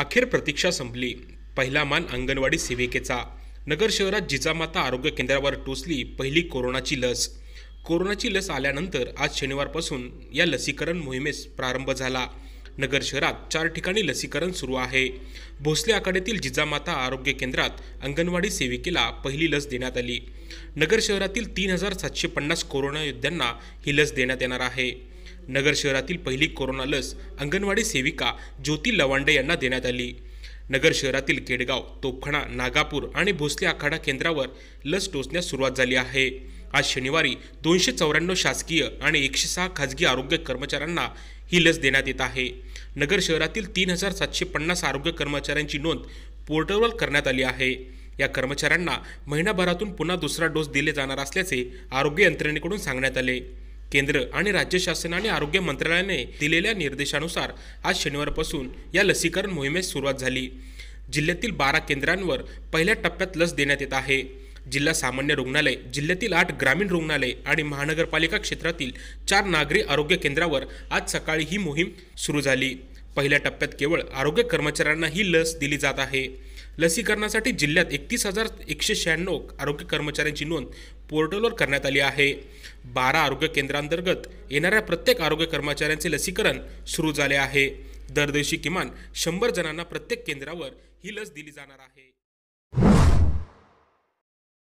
अखेर प्रतीक्षा संपली पहिला मान अंगणवाडी सेविकेचा नगर शहरात जिजामाता आरोग्य केंद्रावर टोचली पहिली कोरोनाची लस कोरोनाची लस आल्यानंतर आज शनिवारपासून या लसीकरण मोहिमेस प्रारंभ झाला नगर शहरात चार ठिकाणी लसीकरण सुरू आहे भोसले आखाड्यातील जिजामाता आरोग्य केंद्रात अंगणवाडी सेविकेला पहिली लस देण्यात आली नगर शहरातील तीन हजार सातशे पन्नास कोरोना योद्ध्यांना ही लस देण्यात येणार आहे नगर शहरातील पहिली कोरोना लस अंगणवाडी सेविका ज्योती लवांडे यांना देण्यात आली नगर शहरातील केडगाव तोफखाना नागापूर आणि भोसले आखाडा केंद्रावर लस टोचण्यास सुरुवात झाली आहे आज शनिवारी दोनशे चौऱ्याण्णव शासकीय आणि एकशे सहा खाजगी आरोग्य कर्मचाऱ्यांना ही लस देण्यात येत आहे नगर शहरातील तीन हजार सातशे पन्नास आरोग्य कर्मचाऱ्यांची नोंद पोर्टलवर करण्यात आली आहे या कर्मचाऱ्यांना महिनाभरातून पुन्हा दुसरा डोस दिले जाणार असल्याचे आरोग्य यंत्रणेकडून सांगण्यात आले केंद्र आणि राज्य शासन आणि आरोग्य मंत्रालयाने दिलेल्या निर्देशानुसार आज शनिवारपासून या लसीकरण मोहिमेस सुरुवात झाली जिल्ह्यातील बारा केंद्रांवर पहिल्या टप्प्यात लस देण्यात येत आहे जिल्हा सामान्य रुग्णालय जिल्ह्यातील आठ ग्रामीण रुग्णालय आणि महानगरपालिका क्षेत्रातील चार नागरी आरोग्य केंद्रावर आज सकाळी ही मोहीम सुरू झाली पहिल्या टप्प्यात केवळ आरोग्य कर्मचाऱ्यांना ही लस दिली जात आहे लसीकरणासाठी जिल्ह्यात एकतीस हजार एकशे शहाण्णव आरोग्य कर्मचाऱ्यांची नोंद पोर्टलवर करण्यात आली आहे बारा आरोग्य केंद्रांतर्गत येणाऱ्या प्रत्येक आरोग्य कर्मचाऱ्यांचे लसीकरण सुरू झाले आहे दरदेशी किमान शंभर जणांना प्रत्येक केंद्रावर ही लस दिली जाणार आहे